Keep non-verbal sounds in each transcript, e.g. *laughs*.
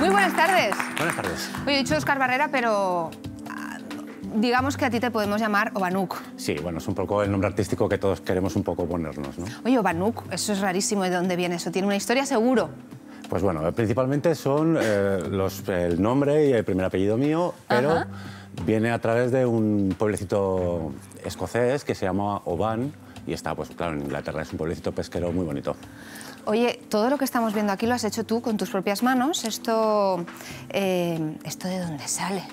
Muy buenas tardes. Buenas tardes. Oye, he dicho Oscar Barrera, pero ah, digamos que a ti te podemos llamar Obanuk. Sí, bueno, es un poco el nombre artístico que todos queremos un poco ponernos, ¿no? Oye, Obanuk, eso es rarísimo de dónde viene eso. Tiene una historia seguro. Pues bueno, principalmente son eh, los, el nombre y el primer apellido mío, pero viene a través de un pueblecito escocés que se llama Oban, y está, pues claro, en Inglaterra es un pueblecito pesquero muy bonito. Oye, todo lo que estamos viendo aquí lo has hecho tú con tus propias manos. Esto, eh, ¿esto de dónde sale?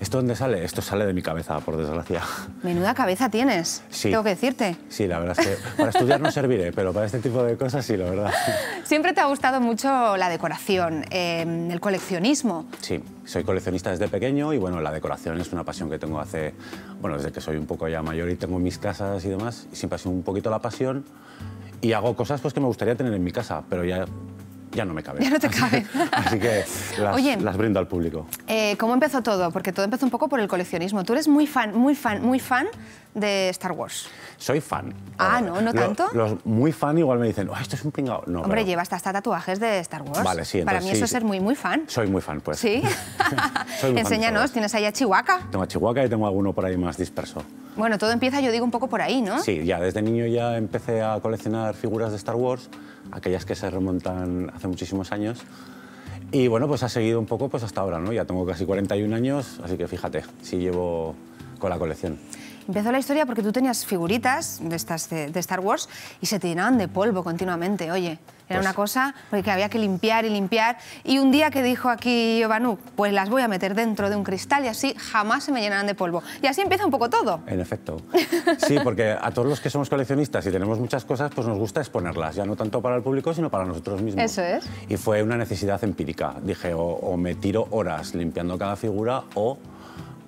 ¿Esto dónde sale? Esto sale de mi cabeza, por desgracia. Menuda cabeza tienes, tengo que decirte. Sí, la verdad es que para estudiar no serviré, pero para este tipo de cosas sí, la verdad. Siempre te ha gustado mucho la decoración, em, el coleccionismo. Sí, soy coleccionista desde pequeño y bueno, la decoración es una pasión que tengo hace, bueno, desde que soy un poco ya mayor y tengo mis casas y demás, y siempre ha sido un poquito la pasión y hago cosas pues, que me gustaría tener en mi casa, pero ya ya no me cabe. Ya no te cabe. Así que las, brindo al público. Eh, ¿Cómo empezó todo? Porque todo empezó un poco por el coleccionismo. Tú eres muy fan, muy fan, muy fan de Star Wars. Soy fan. Ah, no, no tanto. Los, muy fan igual me dicen, oh, esto es un pingao. No, Hombre, llevas hasta tatuajes de Star Wars. Vale, sí. Para mí eso es ser muy, muy fan. Soy muy fan, pues. Sí. *laughs* *laughs* Enséñanos, tienes ahí a Chihuahua. Tengo a Chihuahua y tengo alguno por ahí más disperso. Bueno, todo empieza, yo digo, un poco por ahí, ¿no? Sí, ya desde niño ya empecé a coleccionar figuras de Star Wars aquellas que se remontan hace muchísimos años. Y bueno, pues ha seguido un poco pues hasta ahora, ¿no? Ya tengo casi 41 años, así que fíjate, sí llevo con la colección. Empezó la historia porque tú tenías figuritas de, estas, de, Star Wars y se te llenaban de polvo continuamente, oye. Era pues una cosa que había que limpiar y limpiar. Y un día que dijo aquí Banu, pues las voy a meter dentro de un cristal y así jamás se me llenarán de polvo. Y así empieza un poco todo. En efecto. *laughs* Sí, porque a todos los que somos coleccionistas y tenemos muchas cosas, pues nos gusta exponerlas, ya no tanto para el público, sino para nosotros mismos. Eso es. Y fue una necesidad empírica. Dije, o me tiro horas limpiando cada figura o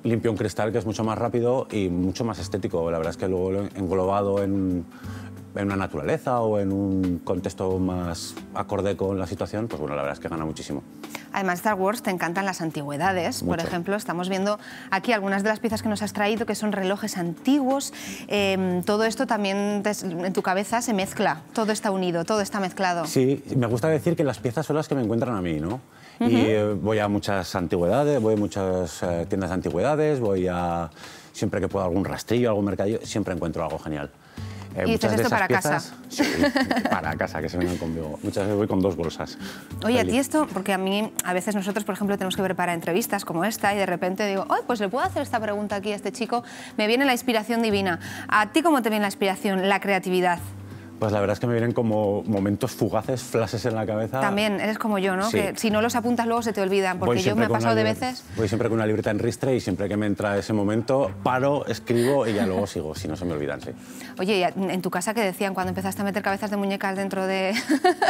limpio un cristal que es mucho más rápido y mucho más estético. La verdad es que luego englobado en una naturaleza o en un contexto más acorde con la situación, pues bueno, la verdad es que gana muchísimo. Además, Star Wars te encantan las antigüedades. Por ejemplo, estamos viendo aquí algunas de las piezas que nos has traído, que son relojes antiguos. Em, todo esto también en tu cabeza se mezcla. Todo está unido, todo está mezclado. Sí, me gusta decir que las piezas son las que me encuentran a mí, ¿no? Y eh, voy a muchas antigüedades, voy a muchas eh, tiendas de antigüedades, voy a... Siempre que puedo algún rastrillo, algún mercadillo, siempre encuentro algo genial. Eh, ¿Y dices esto para casa? para casa, que se vengan conmigo. Muchas veces voy con dos bolsas. Oye, a ti esto, porque a mí a veces nosotros, por ejemplo, tenemos que preparar entrevistas como esta y de repente digo, ¡ay, pues le puedo hacer esta pregunta aquí a este chico! Me viene la inspiración divina. ¿A ti cómo te viene la inspiración, la creatividad? Pues la verdad es que me vienen como momentos fugaces, flashes en la cabeza. También, eres como yo, ¿no? Que si no los apuntas luego se te olvidan, porque yo me ha pasado de veces... Voy siempre con una libreta en ristre y siempre que me entra ese momento paro, escribo y ya luego sigo, si no se me olvidan, sí. Oye, en tu casa qué decían cuando empezaste a meter cabezas de muñecas dentro de...?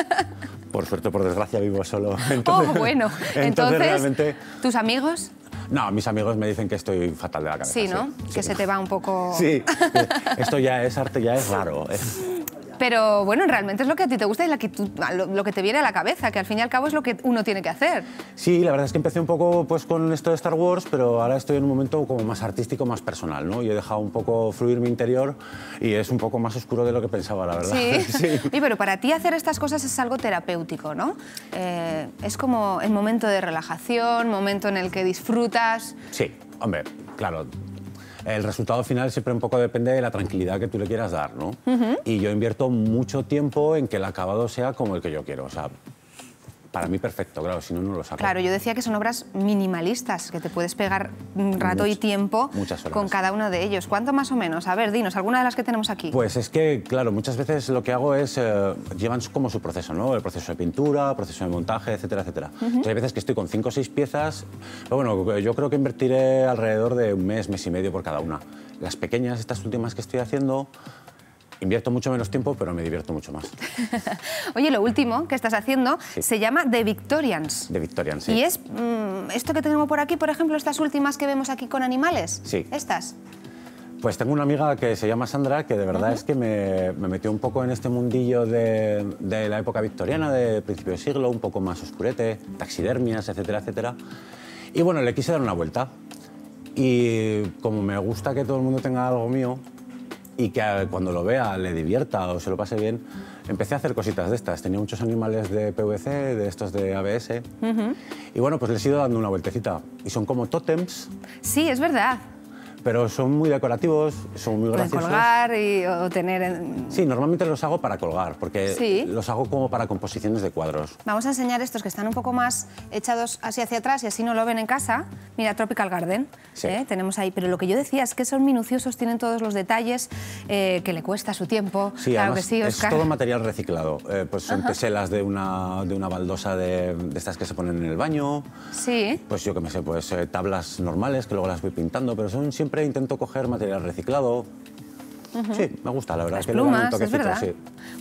*laughs* por suerte, por desgracia, vivo solo. *laughs* Oh, entonces, oh, bueno. entonces, ¿tus amigos? No, mis amigos me dicen que estoy fatal de la cabeza. Sí, ¿no? que se te va un poco... Sí, *laughs* esto ya es arte, ya es raro. Pero bueno, realmente es lo que a ti te gusta y la lo, que te viene a la cabeza, que al fin y al cabo es lo que uno tiene que hacer. Sí, la verdad es que empecé un poco pues, con esto de Star Wars, pero ahora estoy en un momento como más artístico, más personal, ¿no? Y he dejado un poco fluir mi interior y es un poco más oscuro de lo que pensaba, la verdad. Sí, *laughs* sí. pero para ti hacer estas cosas es algo terapéutico, ¿no? Eh, es como el momento de relajación, momento en el que disfrutas. Sí, hombre, claro, el resultado final siempre un poco depende de la tranquilidad que tú le quieras dar, ¿no? Y yo invierto mucho tiempo en que el acabado sea como el que yo quiero. O para mí perfecto, claro, si no, no lo saco. Claro, yo decía que son obras minimalistas, que te puedes pegar rato y tiempo con cada uno de ellos. ¿Cuánto más o menos? A ver, dinos, alguna de las que tenemos aquí. Pues es que, claro, muchas veces lo que hago es, eh, llevan como su proceso, ¿no? El proceso de pintura, proceso de montaje, etcétera, etcétera. hay veces que estoy con cinco o seis piezas, pero bueno, yo creo que invertiré alrededor de un mes, mes y medio por cada una. Las pequeñas, estas últimas que estoy haciendo, Invierto mucho menos tiempo, pero me divierto mucho más. *laughs* Oye, lo último que estás haciendo se llama The Victorians. The Victorians, sí. Y es mm, esto que tenemos por aquí, por ejemplo, estas últimas que vemos aquí con animales. Sí. Estas. Pues tengo una amiga que se llama Sandra, que de verdad es que me, metió un poco en este mundillo de, de la época victoriana, de principio de siglo, un poco más oscurete, taxidermias, etcétera, etcétera. Y bueno, le quise dar una vuelta. Y como me gusta que todo el mundo tenga algo mío, y que eh, cuando lo vea le divierta o se lo pase bien. Empecé a hacer cositas de estas. Tenía muchos animales de PVC, de estos de ABS. Y bueno, pues les he ido dando una vueltecita. Y son como tótems. Sí, es verdad pero son muy decorativos, son muy graciosos. colgar y, o tener... Sí, normalmente los hago para colgar, porque los hago como para composiciones de cuadros. Vamos a enseñar estos que están un poco más echados así hacia atrás y así no lo ven en casa. Mira, Tropical Garden, ¿eh? tenemos ahí. Pero lo que yo decía es que son minuciosos, tienen todos los detalles, eh, que le cuesta su tiempo. Sí, claro que sí, Oscar. es todo material reciclado. Eh, pues son teselas de una, de una baldosa de, de, estas que se ponen en el baño. Sí. Pues yo que me sé, pues tablas normales que luego las voy pintando, pero son siempre intento coger material reciclado. Sí, me gusta, la verdad. Las que plumas, es verdad. Sí.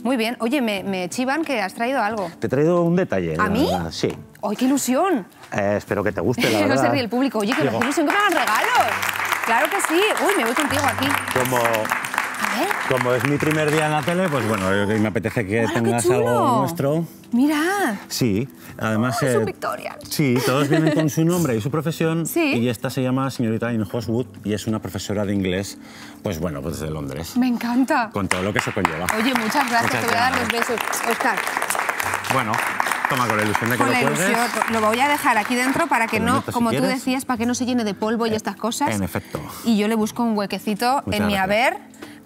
Muy bien. Oye, me, chivan que has traído algo. Te he traído un detalle. ¿A mí? Sí. ¡Ay, qué ilusión! Eh, espero que te guste, *laughs* la verdad. no se ríe el público. Oye, qué ilusión que me hagan regalos. Claro que sí. Uy, me voy contigo aquí. Como, como es mi primer día en la tele, pues bueno, me apetece que tengas algo nuestro. Mira. Sí, además. Oh, es Sí, todos vienen con su nombre y su profesión. Sí. Y esta se llama señorita In Hoswood y es una profesora de inglés, pues bueno, pues de Londres. Me encanta. Con todo lo que se conlleva. Oye, muchas gracias. Te voy a dar los besos, Oscar. Bueno, Toma, con la ilusión de que lo Lo voy a dejar aquí dentro para que no, como tú decías, para que no se llene de polvo y eh, estas cosas. En efecto. Y yo le busco un huequecito en mi haber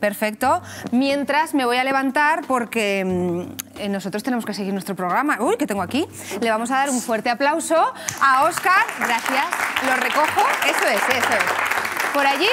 Perfecto. Mientras me voy a levantar porque mm, eh, nosotros tenemos que seguir nuestro programa. Uy, que tengo aquí. Le vamos a dar un fuerte aplauso a Oscar. Gracias. Lo recojo. Eso es, eso es. Por allí